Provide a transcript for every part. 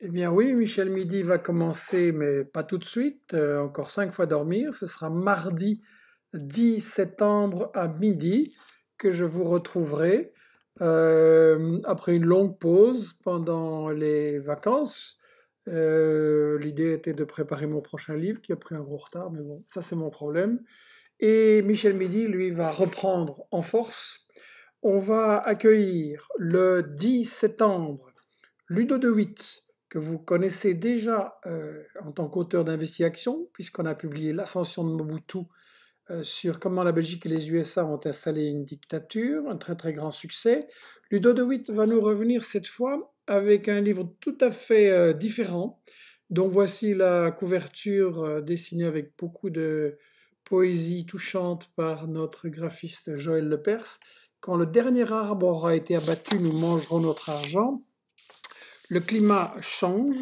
Eh bien oui, Michel Midi va commencer, mais pas tout de suite, euh, encore cinq fois dormir. Ce sera mardi 10 septembre à midi que je vous retrouverai euh, après une longue pause pendant les vacances. Euh, l'idée était de préparer mon prochain livre qui a pris un gros retard, mais bon, ça c'est mon problème. Et Michel Midi, lui, va reprendre en force. On va accueillir le 10 septembre Ludo de Witt, que vous connaissez déjà euh, en tant qu'auteur d'Investi Action, puisqu'on a publié L'ascension de Mobutu euh, sur comment la Belgique et les USA ont installé une dictature, un très très grand succès. Ludo de Witt va nous revenir cette fois avec un livre tout à fait euh, différent, dont voici la couverture dessinée avec beaucoup de poésie touchante par notre graphiste Joël Lepers. Quand le dernier arbre aura été abattu, nous mangerons notre argent. Le climat change,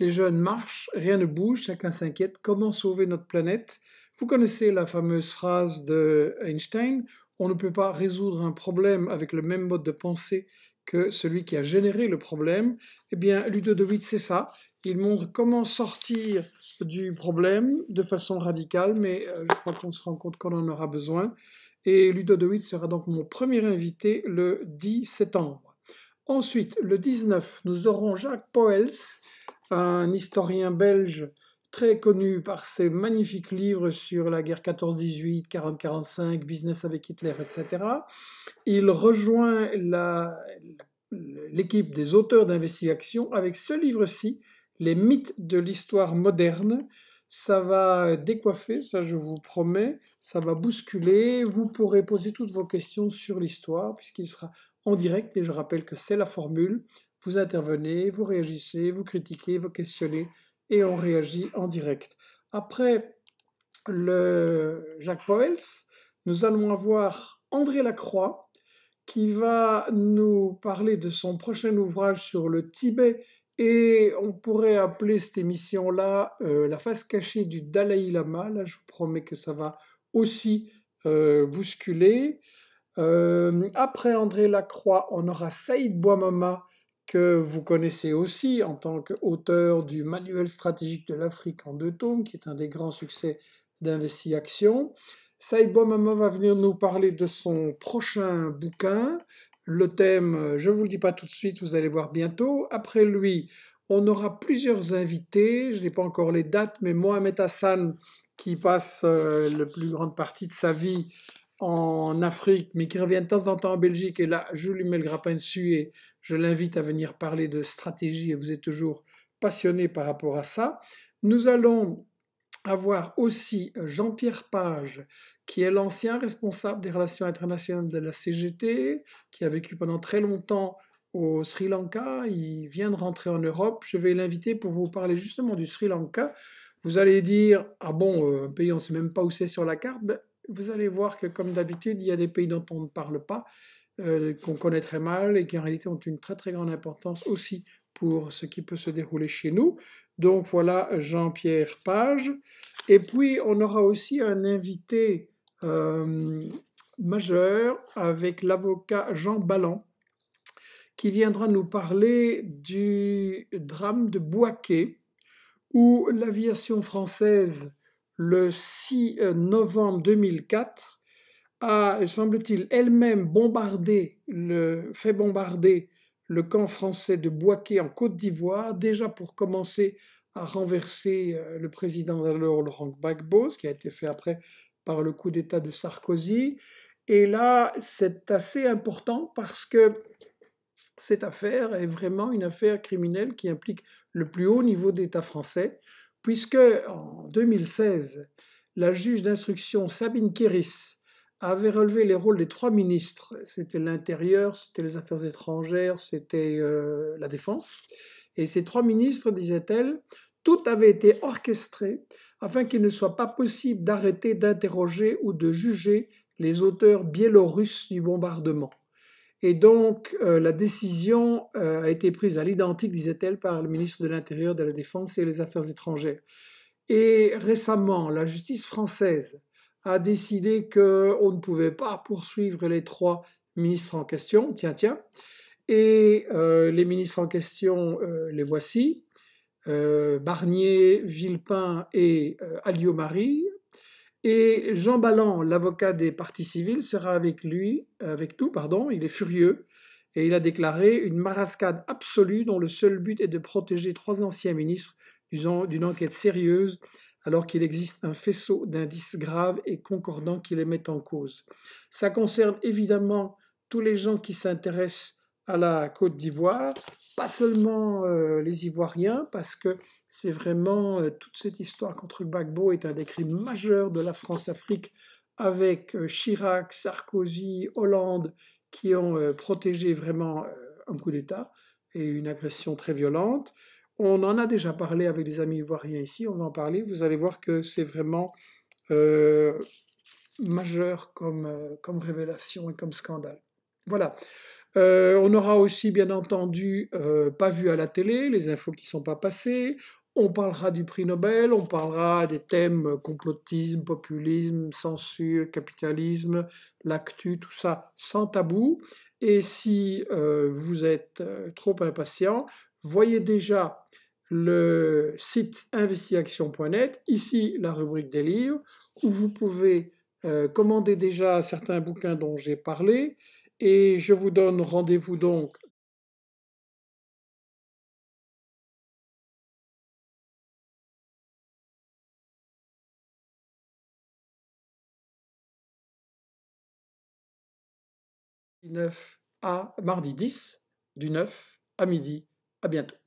les jeunes marchent, rien ne bouge, chacun s'inquiète. Comment sauver notre planète Vous connaissez la fameuse phrase de Einstein on ne peut pas résoudre un problème avec le même mode de pensée que celui qui a généré le problème. Eh bien, Ludo de c'est ça. Il montre comment sortir du problème de façon radicale, mais euh, je crois qu'on se rend compte qu'on en aura besoin. Et Ludo de Witt sera donc mon premier invité le 10 septembre. Ensuite, le 19, nous aurons Jacques Poels, un historien belge très connu par ses magnifiques livres sur la guerre 14-18, 40-45, business avec Hitler, etc. Il rejoint l'équipe des auteurs d'investigation avec ce livre-ci, Les mythes de l'histoire moderne. Ça va décoiffer, ça je vous promets, ça va bousculer. Vous pourrez poser toutes vos questions sur l'histoire, puisqu'il sera en direct. Et je rappelle que c'est la formule. Vous intervenez, vous réagissez, vous critiquez, vous questionnez et on réagit en direct. Après le Jacques Poels, nous allons avoir André Lacroix qui va nous parler de son prochain ouvrage sur le Tibet et on pourrait appeler cette émission-là euh, la face cachée du Dalai Lama. Là, je vous promets que ça va aussi euh, bousculer. Euh, après André Lacroix, on aura Saïd Bouamama, que vous connaissez aussi en tant qu'auteur du Manuel stratégique de l'Afrique en deux tomes, qui est un des grands succès d'Investi Action. Saïd Bouamama va venir nous parler de son prochain bouquin. Le thème, euh, je ne vous le dis pas tout de suite, vous allez voir bientôt. Après lui, on aura plusieurs invités. Je n'ai pas encore les dates, mais Mohamed Hassan, qui passe euh, la plus grande partie de sa vie en Afrique, mais qui revient de temps en temps en Belgique, et là, je lui mets le grappin dessus et je l'invite à venir parler de stratégie, et vous êtes toujours passionné par rapport à ça. Nous allons avoir aussi euh, Jean-Pierre Page, qui est l'ancien responsable des relations internationales de la CGT, qui a vécu pendant très longtemps au Sri Lanka, il vient de rentrer en Europe, je vais l'inviter pour vous parler justement du Sri Lanka. Vous allez dire, ah bon, euh, un pays on ne sait même pas où c'est sur la carte, ben, vous allez voir que comme d'habitude, il y a des pays dont on ne parle pas, euh, qu'on connaît très mal et qui en réalité ont une très très grande importance aussi pour ce qui peut se dérouler chez nous. Donc voilà Jean-Pierre Page. Et puis on aura aussi un invité euh, majeur avec l'avocat Jean Balland qui viendra nous parler du drame de Boisquet où l'aviation française le 6 euh, novembre 2004, a, semble-t-il, elle-même bombardé fait bombarder le camp français de Boaké en Côte d'Ivoire, déjà pour commencer à renverser euh, le président d'alors, Laurent Gbagbo, ce qui a été fait après par le coup d'État de Sarkozy. Et là, c'est assez important parce que cette affaire est vraiment une affaire criminelle qui implique le plus haut niveau d'État français puisque en 2016, la juge d'instruction Sabine Kiris avait relevé les rôles des trois ministres. C'était l'Intérieur, c'était les Affaires étrangères, c'était euh, la Défense. Et ces trois ministres, disait-elle, tout avait été orchestré afin qu'il ne soit pas possible d'arrêter, d'interroger ou de juger les auteurs biélorusses du bombardement. Et donc, euh, la décision euh, a été prise à l'identique, disait-elle, par le ministre de l'Intérieur, de la Défense et des Affaires étrangères. Et récemment, la justice française a décidé qu'on ne pouvait pas poursuivre les trois ministres en question. Tiens, tiens. Et euh, les ministres en question, les voici. Barnier, Villepin et alliot et Jean Balland, l'avocat des partis civils, sera avec lui, avec nous, pardon, il est furieux et il a déclaré une marascade absolue dont le seul but est de protéger trois anciens ministres d'une enquête sérieuse alors qu'il existe un faisceau d'indices graves et concordants qui les mettent en cause. Ça concerne évidemment tous les gens qui s'intéressent à la Côte d'Ivoire, pas seulement euh, les Ivoiriens, parce que c'est vraiment euh, toute cette histoire contre Gbagbo est un des crimes majeurs de la France-Afrique avec euh, Chirac, Sarkozy, Hollande qui ont protégé vraiment un coup d'État et une agression très violente. On en a déjà parlé avec des amis ivoiriens ici, on va en parler. Vous allez voir que c'est vraiment majeur comme, comme révélation et comme scandale. Voilà. Euh, on aura aussi, bien entendu, euh, pas vu à la télé, les infos qui ne sont pas passées. On parlera du prix Nobel, on parlera des thèmes euh, complotisme, populisme, censure, capitalisme, l'actu, tout ça sans tabou. Et si vous êtes trop impatient, voyez déjà le site investiaction.net, ici la rubrique des livres, où vous pouvez commander déjà certains bouquins dont j'ai parlé, et je vous donne rendez-vous donc à mardi 10, du 9 à midi. À bientôt.